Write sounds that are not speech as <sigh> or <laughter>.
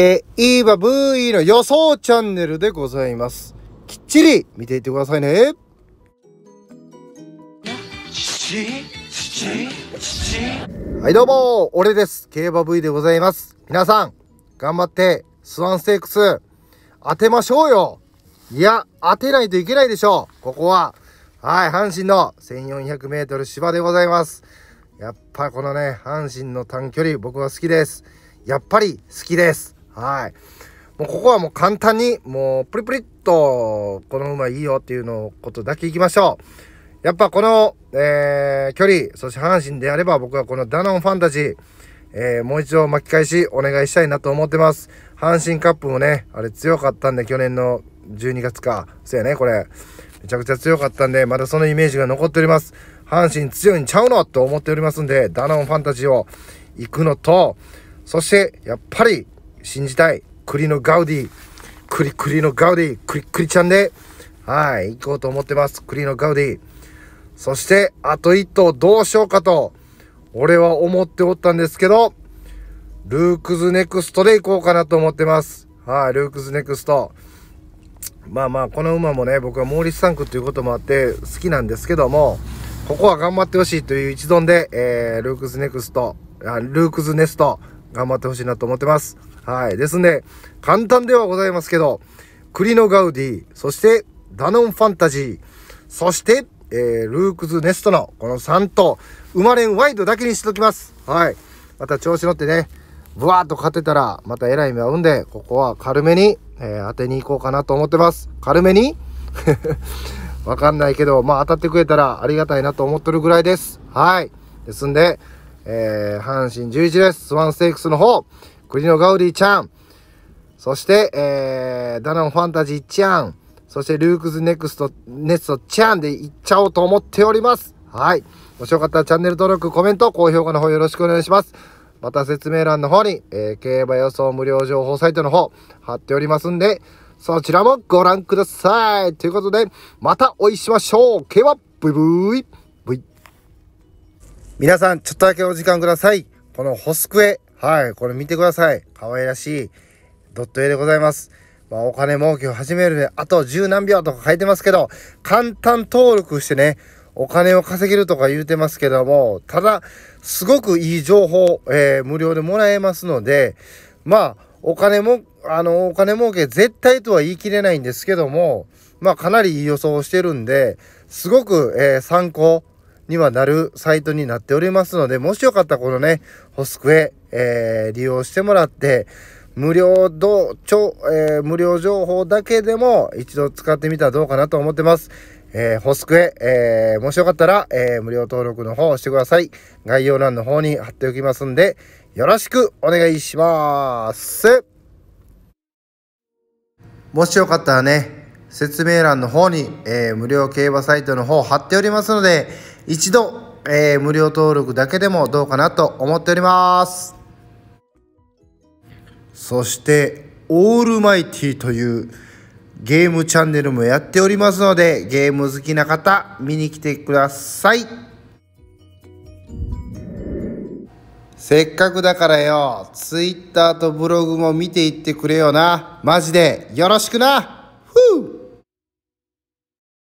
イ競馬 VE の予想チャンネルでございます。きっちり見ていってくださいね。はいどうも、俺です。競馬 V でございます。皆さん、頑張って、スワンステークス、当てましょうよ。いや、当てないといけないでしょう。ここは。はい、阪神の1400メートル芝でございます。やっぱこのね、阪神の短距離、僕は好きです。やっぱり好きです。はい。もうここはもう簡単に、もうプリプリっと、この馬いいよっていうのことだけいきましょう。やっぱこの、えー、距離、そして阪神であれば僕はこのダノンファンタジー、えー、もう一度巻き返しお願いしたいなと思ってます。阪神カップもね、あれ強かったんで、去年の12月か。そうやね、これ。めちゃくちゃ強かったんで、まだそのイメージが残っております。阪神強いんちゃうのと思っておりますんで、ダノンファンタジーを行くのと、そして、やっぱり、信じたい。栗のガウディ。栗、栗のガウディ。栗、栗ちゃんで、はい、行こうと思ってます。栗のガウディ。そして、あと一頭どうしようかと、俺は思っておったんですけど、ルークズネクストで行こうかなと思ってます。はい、ルークズネクスト。まあまあ、この馬もね、僕はモーリスサンクということもあって好きなんですけども、ここは頑張ってほしいという一存で、えー、ルークズネクスト、ルークズネスト、頑張ってほしいなと思ってます。はい。ですね、簡単ではございますけど、栗のガウディ、そしてダノンファンタジー、そして、えー、ルークズネストのこの3頭、生まれんワイドだけにしときます。はい。また調子乗ってね、ブワーっと勝てたら、またえらい目合うんで、ここは軽めに、えー、当てに行こうかなと思ってます。軽めに <laughs> わかんないけど、まあ当たってくれたらありがたいなと思ってるぐらいです。はい。ですんで、えー、阪神11レース、スワンステークスの方、国のガウディちゃん、そして、えー、ダナンファンタジーちゃん、そしてルークズネクスト、ネストちゃんでいっちゃおうと思っております。はい。もしよかったらチャンネル登録、コメント、高評価の方よろしくお願いします。また説明欄の方に、えー、競馬予想無料情報サイトの方貼っておりますんで、そちらもご覧ください。ということで、またお会いしましょう。競馬ブイブイ皆さん、ちょっとだけお時間ください。このホスクエ。はい、これ見てください。可愛らしいドット絵でございます。まあ、お金儲けを始めるね、あと十何秒とか書いてますけど、簡単登録してね、お金を稼げるとか言うてますけども、ただ、すごくいい情報、えー、無料でもらえますので、まあ、お金も、あの、お金儲け絶対とは言い切れないんですけども、まあ、かなりいい予想をしてるんで、すごく、えー、参考にはなるサイトになっておりますので、もしよかったらこのね、ホスクエ、えー、利用してもらって、無料ど、超、えー、無料情報だけでも一度使ってみたらどうかなと思ってます。えー、ホスクエ、えー、もしよかったら、えー、無料登録の方をしてください。概要欄の方に貼っておきますんで、よろしくお願いします。もしよかったらね、説明欄の方に、えー、無料競馬サイトの方貼っておりますので一度、えー、無料登録だけでもどうかなと思っておりますそしてオールマイティというゲームチャンネルもやっておりますのでゲーム好きな方見に来てくださいせっかくだからよ Twitter とブログも見ていってくれよなマジでよろしくなふう